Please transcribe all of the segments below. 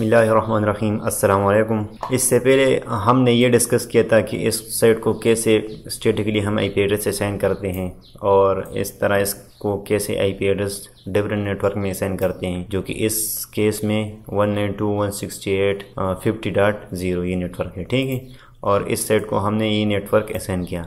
बिसमीम अल्लाम इससे पहले हमने ये डिस्कस किया था कि इस साइट को कैसे स्टेटिकली हम आई पी एड्रेस असाइन करते हैं और इस तरह इसको कैसे I P address different network में असाइन करते हैं जो कि इस केस में one nine two one sixty eight fifty dot zero ये नेटवर्क है ठीक है और इस सेट को हमने ई नेटवर्क असाइन किया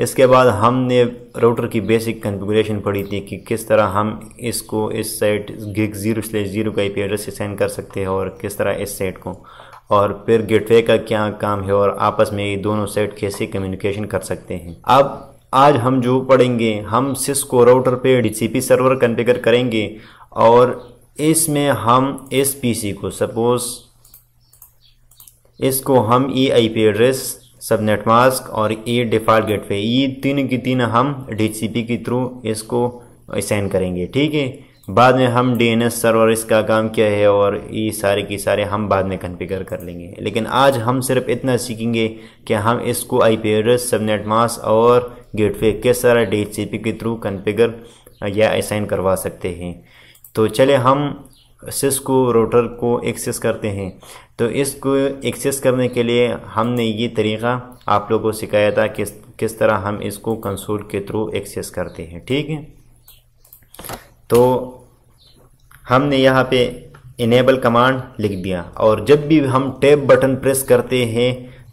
इसके बाद हमने राउटर की बेसिक कॉन्फ़िगरेशन पढ़ी थी कि किस तरह हम इसको इस set gig zero slash zero का आईपी एड्रेस असाइन कर सकते हैं और किस तरह इस सेट को और फिर गेटवे का क्या काम है और आपस में ये दोनों सेट कैसे कम्युनिकेशन कर सकते हैं अब आज हम जो पढ़ेंगे हम सिस्को राउटर पे डीसीपी सर्वर कन्फिगर करेंगे और इसमें हम एस पी सी को सपोज़ इसको हम E I P address subnet mask और ई डिफ़ॉल्ट गेटवे ये तीन की तीन हम डी के थ्रू इसको असाइन करेंगे ठीक है बाद में हम डी एन एस सर्वर इसका काम क्या है और ये सारे के सारे हम बाद में कन्फिगर कर लेंगे लेकिन आज हम सिर्फ इतना सीखेंगे कि हम इसको I P address subnet mask और गेटवे किस तरह डी के थ्रू कन्फिगर या असाइन करवा सकते हैं तो चले हम सेस को रोटर को एक्सेस करते हैं तो इसको एक्सेस करने के लिए हमने ये तरीका आप लोगों को सिखाया था किस किस तरह हम इसको कंसोल के थ्रू एक्सेस करते हैं ठीक है तो हमने यहाँ पे इनेबल कमांड लिख दिया और जब भी हम टैब बटन प्रेस करते हैं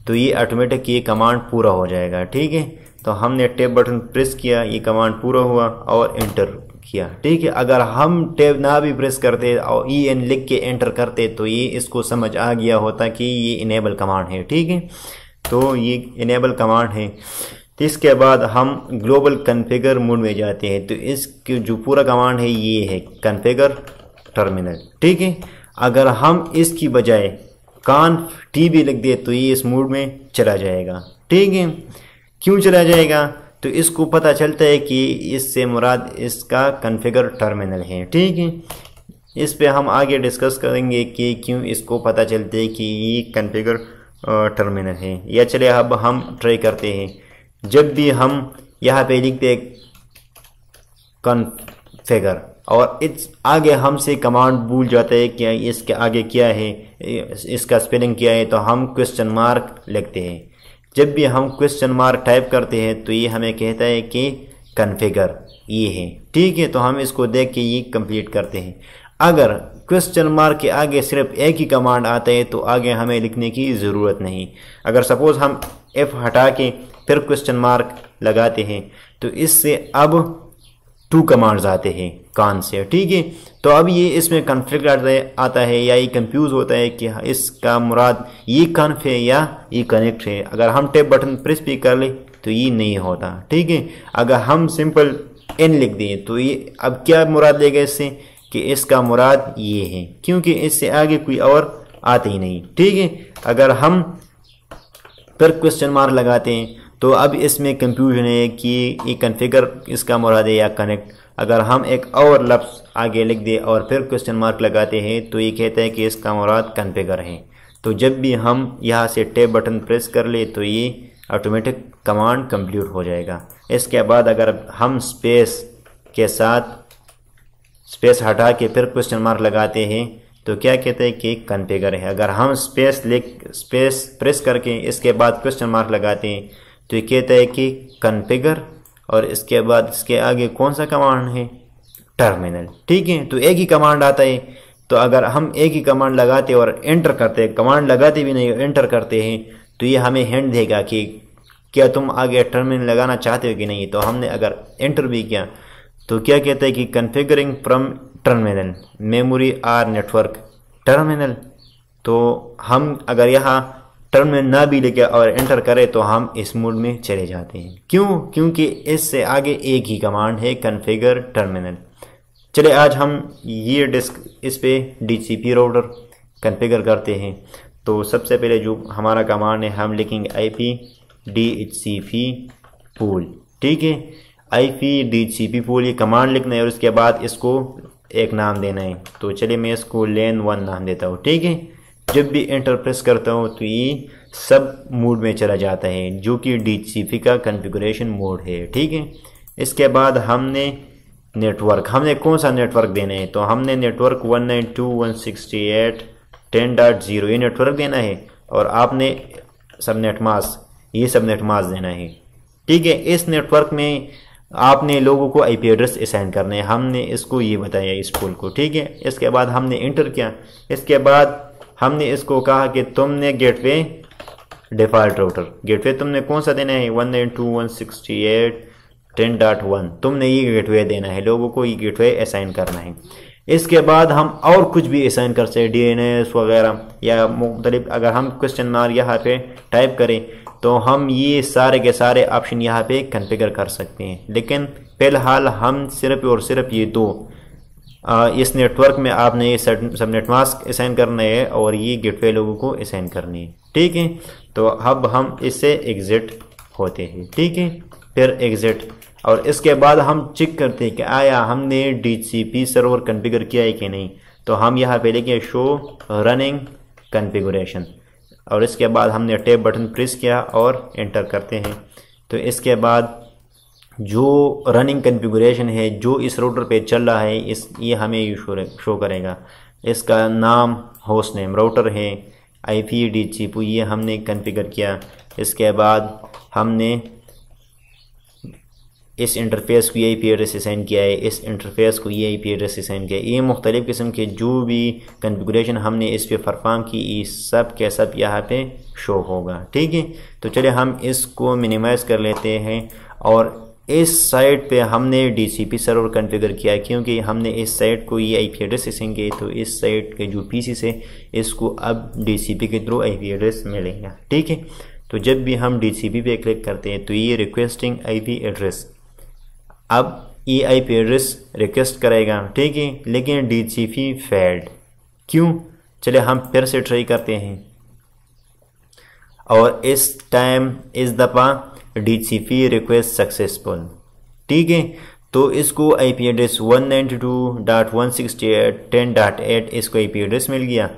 तो ये ऑटोमेटिक ये कमांड पूरा हो जाएगा ठीक है तो हमने टैब बटन प्रेस किया ये कमांड पूरा हुआ और इंटर किया ठीक है अगर हम टेब ना भी प्रेस करते और ई e एन लिख के एंटर करते तो ये इसको समझ आ गया होता कि ये इनेबल कमांड है ठीक है तो ये इनेबल कमांड है इसके बाद हम ग्लोबल कन्फिगर मोड में जाते हैं तो इसके जो पूरा कमांड है ये है कन्फिगर टर्मिनल ठीक है अगर हम इसकी बजाय कान टी भी लिख दे तो ये इस मोड में चला जाएगा ठीक है क्यों चला जाएगा तो इसको पता चलता है कि इससे मुराद इसका कन्फिगर टर्मिनल है ठीक है इस पर हम आगे डिस्कस करेंगे कि क्यों इसको पता चलता है कि ये कन्फिगर टर्मिनल है या चले अब हम ट्राई करते हैं जब भी हम यहाँ पे लिखते कन्फिगर और इस आगे हमसे कमांड भूल जाता है कि इसके आगे क्या है इसका स्पेलिंग क्या है तो हम क्वेश्चन मार्क लिखते हैं जब भी हम क्वेश्चन मार्क टाइप करते हैं तो ये हमें कहता है कि कन्फिगर ये है ठीक है तो हम इसको देख के ये कंप्लीट करते हैं अगर क्वेश्चन मार्क के आगे सिर्फ एक ही कमांड आता है तो आगे हमें लिखने की ज़रूरत नहीं अगर सपोज़ हम एफ़ हटा के फिर क्वेश्चन मार्क लगाते हैं तो इससे अब टू कमांड्स आते हैं कान से ठीक है तो अब ये इसमें कन्फ्लिक्ट आता है आता है या ये कंफ्यूज होता है कि हाँ, इसका मुराद ये कन्फ है या ये कनेक्ट है अगर हम टेप बटन प्रेस भी कर ले तो ये नहीं होता ठीक है अगर हम सिंपल एन लिख दें तो ये अब क्या मुराद लेगा इससे कि इसका मुराद ये है क्योंकि इससे आगे कोई और आते ही नहीं ठीक है अगर हम फिर क्वेश्चन मार्क लगाते हैं तो अब इसमें कंफ्यूजन है कि ये कन्फिगर इसका मुराद है या कनेक्ट अगर हम एक और लफ्स आगे लिख दें और फिर क्वेश्चन मार्क लगाते हैं तो ये कहता है कि इसका मुराद कन्फिगर है तो जब भी हम यहाँ से टेप बटन प्रेस कर ले तो ये ऑटोमेटिक कमांड कंप्लीट हो जाएगा इसके बाद अगर हम स्पेस के साथ स्पेस हटा के फिर क्वेश्चन मार्क लगाते हैं तो क्या कहते हैं कि कन्फिगर है अगर हम स्पेस लिख स्पेस प्रेस करके इसके बाद क्वेश्चन मार्क लगाते हैं तो ये कहता है कि कन्फिगर और इसके बाद इसके आगे कौन सा कमांड है टर्मिनल ठीक है तो एक ही कमांड आता है तो अगर हम एक ही कमांड लगाते और एंटर करते कमांड लगाते भी नहीं एंटर करते हैं तो ये हमें हैंड देगा कि क्या तुम आगे टर्मिनल लगाना चाहते हो कि नहीं तो हमने अगर एंटर भी किया तो क्या कहता है कि configuring from terminal memory or network terminal तो हम अगर यहाँ टर्मिनल ना भी लेके और एंटर करें तो हम इस मोड में चले जाते हैं क्यों क्योंकि इससे आगे एक ही कमांड है कन्फिगर टर्मिनल चले आज हम ये डिस्क इस पे डीसीपी राउटर कन्फिगर करते हैं तो सबसे पहले जो हमारा कमांड है हम लिखेंगे I P D H C P pool ठीक है I P D C P pool ये कमांड लिखना है और उसके बाद इसको एक नाम देना है तो चलिए मैं इसको लेन वन नाम देता हूँ ठीक है जब भी एंटर प्रेस करता हूँ तो ये सब मोड में चला जाता है जो कि डी का कन्फिग्रेशन मोड है ठीक है इसके बाद हमने नेटवर्क हमने कौन सा नेटवर्क देना है तो हमने नेटवर्क 192.168.10.0 ये नेटवर्क देना है और आपने सब नेटमास ये सब नेटमास देना है ठीक है इस नेटवर्क में आपने लोगों को आईपी एड्रेस असाइन करना है हमने इसको ये बताया इस पुल को ठीक है इसके बाद हमने इंटर किया इसके बाद हमने इसको कहा कि तुमने गेटवे डिफॉल्ट राउटर गेटवे तुमने कौन सा देना है one nine two one sixty eight ten dot one तुमने ये गेटवे देना है लोगों को ये गेटवे असाइन करना है इसके बाद हम और कुछ भी असाइन कर सकते डी एन एस वगैरह या मुख्तलिफ अगर हम क्वेश्चन मार्क यहाँ पे टाइप करें तो हम ये सारे के सारे ऑप्शन यहाँ पे कन्फिगर कर सकते हैं लेकिन फ़िलहाल हम सिर्फ और सिर्फ ये दो इस नेटवर्क में आपने ये सबनेट मास्क असाइन करना है और ये गेटवे लोगों को असाइन करनी है ठीक है तो अब हम इससे एग्ज़िट होते हैं ठीक है फिर एग्ज़िट और इसके बाद हम चेक करते हैं कि आया हमने डी सर्वर कन्फिगर किया है कि नहीं तो हम यहाँ पे लिखे शो रनिंग कन्फिगोरेशन और इसके बाद हमने टेप बटन प्रेस किया और एंटर करते हैं तो इसके बाद जो रनिंग कन्फिगुरेशन है जो इस राउटर पे चल रहा है इस ये हमें शो करेगा इसका नाम होस्ट नेम राउटर है आई पी डी चिप ये हमने कन्फिगर किया इसके बाद हमने इस इंटरफेस को ये आई पी एड्रेस असाइन किया है इस इंटरफेस को ये आई पी एड्रेस असाइन किया है ये मुख्तलिफ़ किस्म के जो भी कन्फिग्रेशन हमने इस पर परफॉर्म की ये सब के सब यहाँ पे शो होगा ठीक है तो चलिए हम इसको मिनिमाइज़ कर लेते हैं और इस साइट पे हमने डीसीपी सर्वर कॉन्फ़िगर किया है क्योंकि हमने इस साइट को ये आईपी एड्रेस देंगे तो इस साइट के जो पीसी से इसको अब डीसीपी के थ्रू आईपी एड्रेस मिलेगा ठीक है तो जब भी हम डीसीपी पे क्लिक करते हैं तो ये रिक्वेस्टिंग आईपी एड्रेस अब ये आईपी एड्रेस रिक्वेस्ट करेगा ठीक है लेकिन पी फेल्ड क्यों चले हम फिर से ट्राई करते हैं और इस टाइम इस दफ़ा डी रिक्वेस्ट सक्सेसफुल ठीक है तो इसको आईपी एड्रेस 192.168.10.8 इसको आईपी एड्रेस मिल गया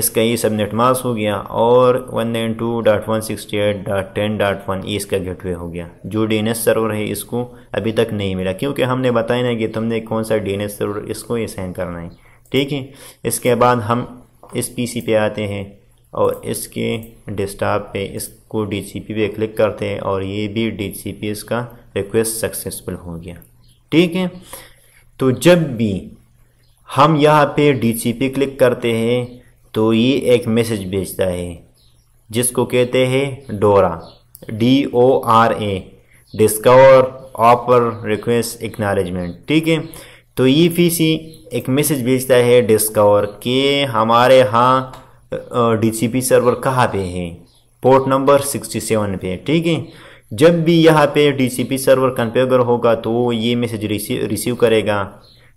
इसका ये सबनेट मास हो गया और 192.168.10.1 ये इसका गेटवे हो गया जो डी एन सर्वर है इसको अभी तक नहीं मिला क्योंकि हमने बताया ना कि तुमने कौन सा डी सर्वर इसको ये सहन करना है ठीक है इसके बाद हम इस पीसी पे आते हैं और इसके डेस्कटॉप पे इसको डीसीपी पे क्लिक करते हैं और ये भी डीसीपी इसका रिक्वेस्ट सक्सेसफुल हो गया ठीक है तो जब भी हम यहाँ पे डीसीपी क्लिक करते हैं तो ये एक मैसेज भेजता है जिसको कहते हैं DORA D O R A discover offer request acknowledgement ठीक है तो ये फीसी एक मैसेज भेजता है डिस्कवर कि हमारे यहाँ डीसीपी सर्वर कहाँ पे है पोर्ट नंबर 67 पे ठीक है जब भी यहाँ पे डीसीपी सर्वर कन्फिगर होगा तो ये मैसेज रिसीव करेगा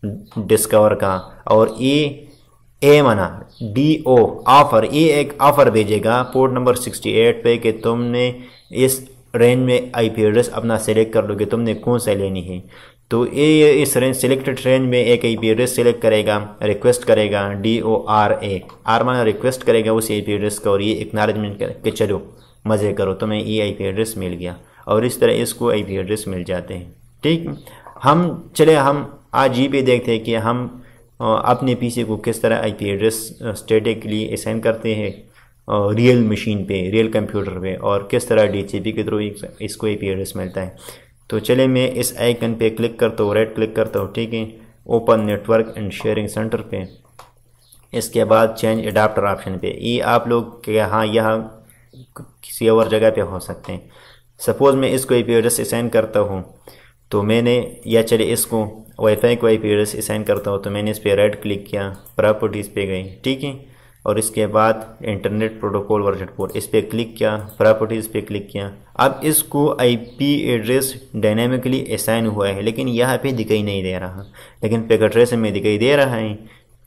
डिस्कवर का और ये ए मना डी ओ ऑफर ये एक ऑफर भेजेगा पोर्ट नंबर 68 पे कि तुमने इस रेंज में आईपी एड्रेस अपना सेलेक्ट कर लोगे तुमने कौन सा लेनी है तो ये इस रेंज सिलेक्टेड रेंज में एक आई पी एड्रेस सेलेक्ट करेगा रिक्वेस्ट करेगा D O R A R माना रिक्वेस्ट करेगा उस आई पी एड्रेस का और ये एक्नॉलेजमेंट करेगा कि चलो मज़े करो तुम्हें तो ये आई पी एड्रेस मिल गया और इस तरह इसको आई पी एड्रेस मिल जाते हैं ठीक हम चले हम आज ये भी देखते हैं कि हम अपने पी को किस तरह आई पी एड्रेस स्टेटे के लिए असाइन करते हैं रियल मशीन पे रियल कंप्यूटर पे और किस तरह डी के थ्रू इसको आई पी एड्रेस मिलता है तो चले मैं इस आइकन पे क्लिक करता हूँ राइट क्लिक करता हूँ ठीक है open network and sharing center पे इसके बाद चेंज अडाप्टर ऑप्शन पे ये आप लोग के यहाँ किसी और जगह पे हो सकते हैं सपोज़ मैं इसको आई पी एड्रेस असाइन करता हूँ तो मैंने या चले इसको वाईफाई को आई पी एड्रेस असाइन करता हूँ तो मैंने इस पर राइट क्लिक किया प्रॉपर्टीज़ पे गई ठीक है और इसके बाद इंटरनेट प्रोटोकॉल वर्जन फोर इस पर क्लिक किया प्रॉपर्टीज़ पे क्लिक किया अब इसको आईपी एड्रेस डायनेमिकली असाइन हुआ है लेकिन यहाँ पे दिखाई नहीं दे रहा लेकिन पैक एड्रेस में दिखाई दे रहा है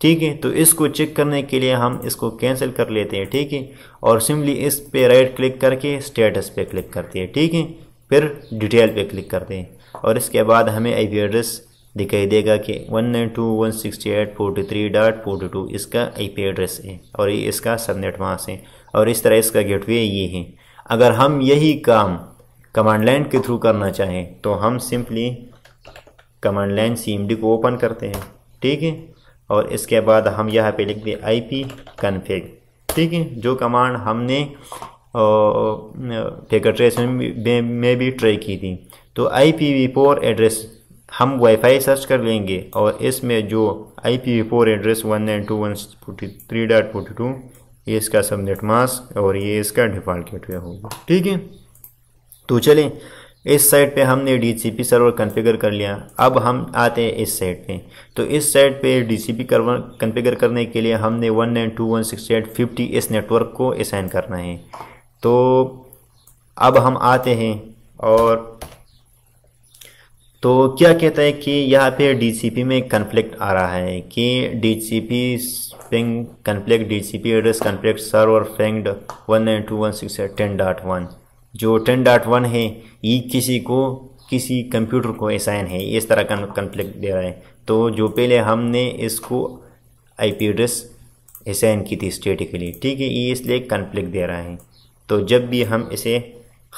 ठीक है तो इसको चेक करने के लिए हम इसको कैंसिल कर लेते हैं ठीक है और सिंपली इस पे राइट क्लिक करके स्टेटस पे क्लिक करते हैं ठीक है फिर डिटेल पे क्लिक करते हैं और इसके बाद हमें आई एड्रेस दिखाई देगा कि one nine two one sixty eight forty three dot forty two इसका आई पी एड्रेस है और ये इसका सबनेट वहाँ है और इस तरह इसका गेटवे ये है अगर हम यही काम कमांड लाइन के थ्रू करना चाहें तो हम सिंपली कमांड लाइन सी को ओपन करते हैं ठीक है और इसके बाद हम यहाँ पे लिख दें आई पी कन्फिग ठीक है जो कमांड हमने फेकर ट्रेस में, में भी ट्राई की थी तो I P V four address हम वाईफाई सर्च कर लेंगे और इसमें जो I P four address one nine two one forty three dot forty two ये इसका सबनेट मास्क और ये इसका डिफ़ॉल्ट गेटवे होगा ठीक है तो चलें इस साइट पे हमने पी सर्वर कॉन्फ़िगर कर लिया अब हम आते हैं इस साइट पे तो इस साइट पे DCP कन्फिगर करने के लिए हमने one nine two one sixty eight fifty इस नेटवर्क को असाइन करना है तो अब हम आते हैं और तो क्या कहता है कि यहाँ पे डीसीपी में कन्फ्लिक्ट आ रहा है कि DCP ping conflict DCP address conflict serve और फेंग one nine two one six ten dot one जो टेन डॉट वन है ये किसी को किसी कंप्यूटर को असाइन है इस तरह का कन्फ्लिक्ट दे रहा है तो जो पहले हमने इसको आईपी एड्रेस असाइन की थी स्टेटिकली ठीक है ये इसलिए कन्फ्लिक्ट दे रहा है तो जब भी हम इसे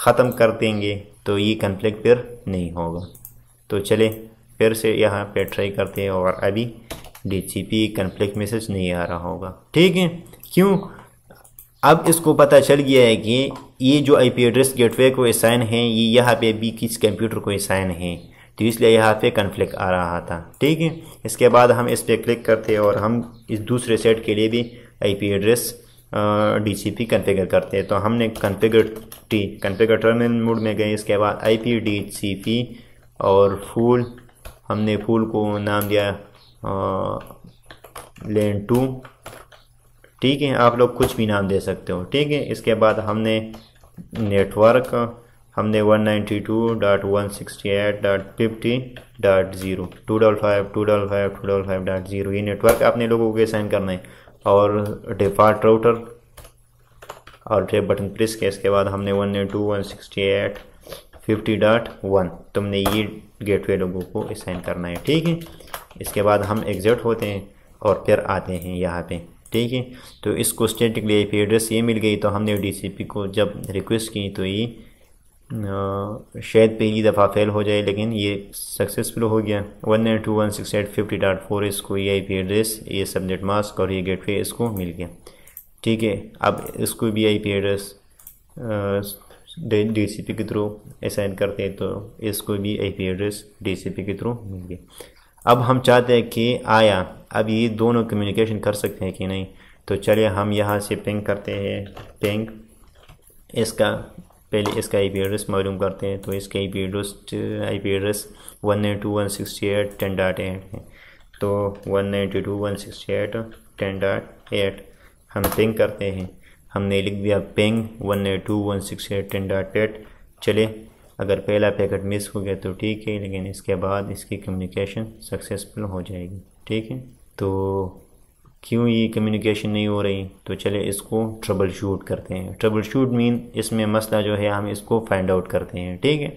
ख़त्म कर देंगे तो ये कन्फ्लिक्ट फिर नहीं होगा तो चले फिर से यहाँ पे ट्राई करते हैं और अभी D C P conflict message नहीं आ रहा होगा ठीक है क्यों अब इसको पता चल गया है कि ये जो आई पी एड्रेस गेटवे को असाइन है ये यहाँ पे भी किस कंप्यूटर को असाइन है तो इसलिए यहाँ पे कन्फ्लिक्ट आ रहा था ठीक है इसके बाद हम इस पर क्लिक करते हैं और हम इस दूसरे सेट के लिए भी I P address D C P configure करते हैं तो हमने configure T configure terminal mode में गए इसके बाद I P D C P और फूल हमने फूल को नाम दिया लेन टू ठीक है आप लोग कुछ भी नाम दे सकते हो ठीक है इसके बाद हमने नेटवर्क हमने one ninety two one sixty eight dot fifty zero two double five two double five two double five zero ये नेटवर्क आपने लोगों के साइन करना है और डिफॉल्ट राउटर और ट्रेप बटन प्रेस किया इसके बाद हमने one nine two one sixty eight fifty dot one तुमने ये गेटवे लोगों को असाइन करना है ठीक है इसके बाद हम एग्जिट होते हैं और फिर आते हैं यहाँ पे ठीक है तो इस क्वेश्चन के लिए फिर एड्रेस ये मिल गई तो हमने डीसीपी को जब रिक्वेस्ट की तो ये शायद पहली दफ़ा फेल हो जाए लेकिन ये सक्सेसफुल हो गया one nine two one six eight fifty dot four इसको ये आई पी एड्रेस ये सबनेट मास्क और ये गेटवे इसको मिल गया ठीक है अब इसको भी आई पी एड्रेस डी के थ्रू असाइन करते हैं तो इसको भी आईपी एड्रेस डीसीपी के थ्रू मिल गया अब हम चाहते हैं कि आया अब ये दोनों कम्युनिकेशन कर सकते हैं कि नहीं तो चलिए हम यहाँ से पिंग करते हैं पिंग इसका पहले इसका आई पी एड्रेस मालूम करते हैं तो इसका I P address I P address one nine two one sixty eight ten dot eight है तो one ninety two one sixty eight ten dot eight हम पिंग करते हैं हमने लिख दिया ping one eight two one six eight ten dot eight चले अगर पहला पैकेट मिस हो गया तो ठीक है लेकिन इसके बाद इसकी कम्युनिकेशन सक्सेसफुल हो जाएगी ठीक है तो क्यों ये कम्युनिकेशन नहीं हो रही तो चले इसको ट्रबल शूट करते हैं ट्रबल शूट मीन इसमें मसला जो है हम इसको फाइंड आउट करते हैं ठीक है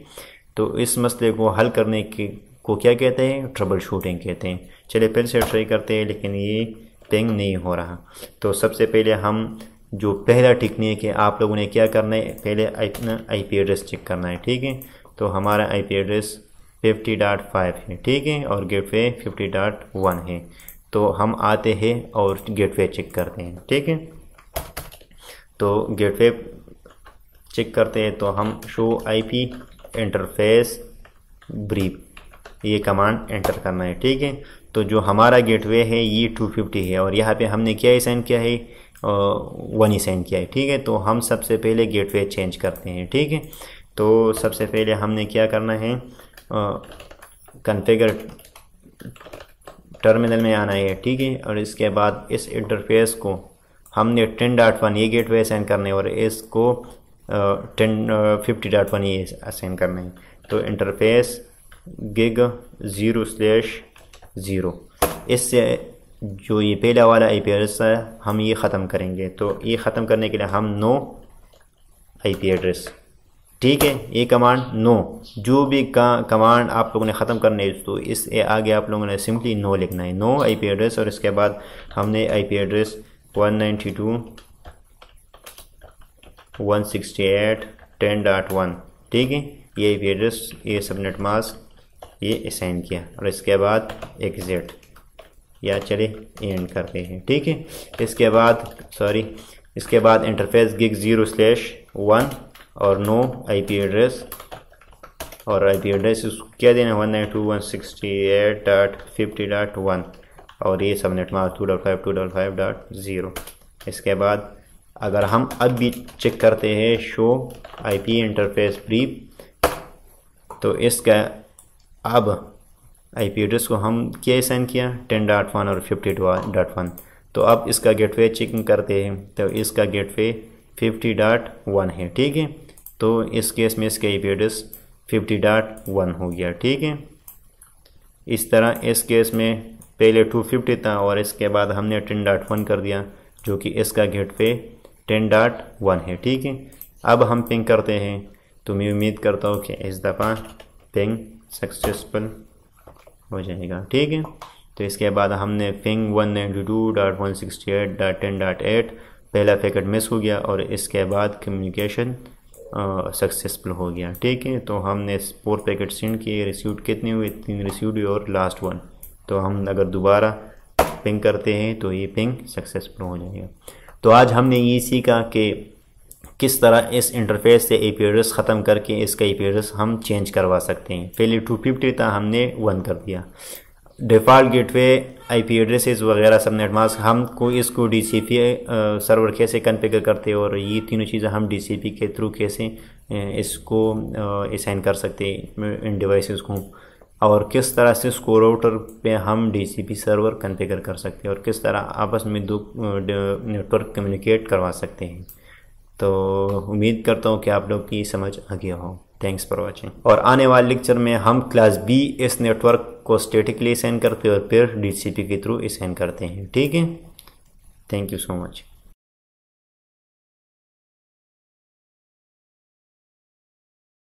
तो इस मसले को हल करने के को क्या कहते हैं ट्रबल शूटिंग कहते हैं चले फिर से ट्राई करते हैं लेकिन ये पेंग नहीं हो रहा तो सबसे पहले हम जो पहला टेक्निक है आप लोगों ने क्या करना है पहले अपना आईपी एड्रेस चेक करना है ठीक है तो हमारा आईपी एड्रेस 50.5 है ठीक है और गेटवे 50.1 है तो हम आते हैं और गेटवे चेक करते हैं ठीक है तो गेटवे चेक करते हैं तो हम शो आईपी इंटरफेस ब्रीफ ये कमांड एंटर करना है ठीक है तो जो हमारा गेटवे है ये 250 है और यहाँ पे हमने क्या साइन किया है वन ही सेंड किया है ठीक है तो हम सबसे पहले गेटवे चेंज करते हैं ठीक है तो सबसे पहले हमने क्या करना है कन्फिगर टर्मिनल में आना है ठीक है और इसके बाद इस इंटरफेस को हमने टेन डॉट वन ये गेटवे सेंड करना है और इसको टेन फिफ्टी डॉट वन ये सेंड करना है तो interface gig zero slash zero इससे जो ये पहला वाला आई एड्रेस है हम ये ख़त्म करेंगे तो ये ख़त्म करने के लिए हम नो आई एड्रेस ठीक है ये कमांड नो जो भी कमांड आप लोगों ने ख़त्म करने तो इस आगे आप लोगों ने सिंपली नो लिखना है नो आई एड्रेस और इसके बाद हमने आई एड्रेस वन नाइन्टी ठीक है ये आई एड्रेस ये सबनेट मास्क ये असाइन किया और इसके बाद एग्जिट या चले एंड करते हैं ठीक है इसके बाद सॉरी इसके बाद interface gig zero slash one और नो आईपी एड्रेस और आईपी एड्रेस क्या देना one nine two one sixty eight dot fifty dot one और ये subnet mark two dot five two dot five dot zero इसके बाद अगर हम अब भी चेक करते हैं शो आईपी इंटरफेस प्री तो इसका अब पी एड्रेस को हम क्या असाइन किया टेन डॉट वन और फिफ्टी डॉट वन तो अब इसका गेटवे चेकिंग करते हैं तो इसका गेटवे फिफ्टी डॉट वन है ठीक है तो इस केस में इसका P address fifty dot one हो गया ठीक है इस तरह इस केस में पहले टू फिफ्टी था और इसके बाद हमने टेन डॉट वन कर दिया जो कि इसका गेटवे टेन डॉट वन है ठीक है अब हम पिंग करते हैं तो मैं उम्मीद करता हूँ कि इस दफ़ा पिंग सक्सेसफुल हो जाएगा ठीक है तो इसके बाद हमने ping one ninety two dot one sixty eight dot ten dot eight पहला पैकेट मिस हो गया और इसके बाद कम्युनिकेशन सक्सेसफुल हो गया ठीक है तो हमने फोर पैकेट सेंड किए रिसीव कितने हुए तीन हुए और लास्ट वन तो हम अगर दोबारा पिंग करते हैं तो ये पिंग सक्सेसफुल हो जाएगा तो आज हमने ये सीखा कि किस तरह इस इंटरफेस से ए ख़त्म करके इसका ए हम चेंज करवा सकते हैं पहले टू फिफ्टी था हमने वन कर दिया डिफ़ॉल्ट गेटवे आईपी एड्रेसेस वगैरह नेट मास्क हम को इसको डीसीपी सर्वर कैसे कन्फिगर करते और ये तीनों चीज़ें हम डीसीपी के थ्रू कैसे इसको असाइन कर सकते इन डिवाइसेस को और किस तरह से इसको राउटर पे हम डीसीपी सर्वर कन्फिगर कर सकते हैं और किस तरह आपस में दो नेटवर्क कम्युनिकेट करवा सकते हैं तो उम्मीद करता हूँ कि आप लोग की समझ आ गया हो थैंक्स फॉर वॉचिंग और आने वाले लेक्चर में हम क्लास बी इस नेटवर्क को स्टेटिकली सेंड करते हैं और फिर डी के थ्रू सेंड करते हैं ठीक है थैंक यू सो मच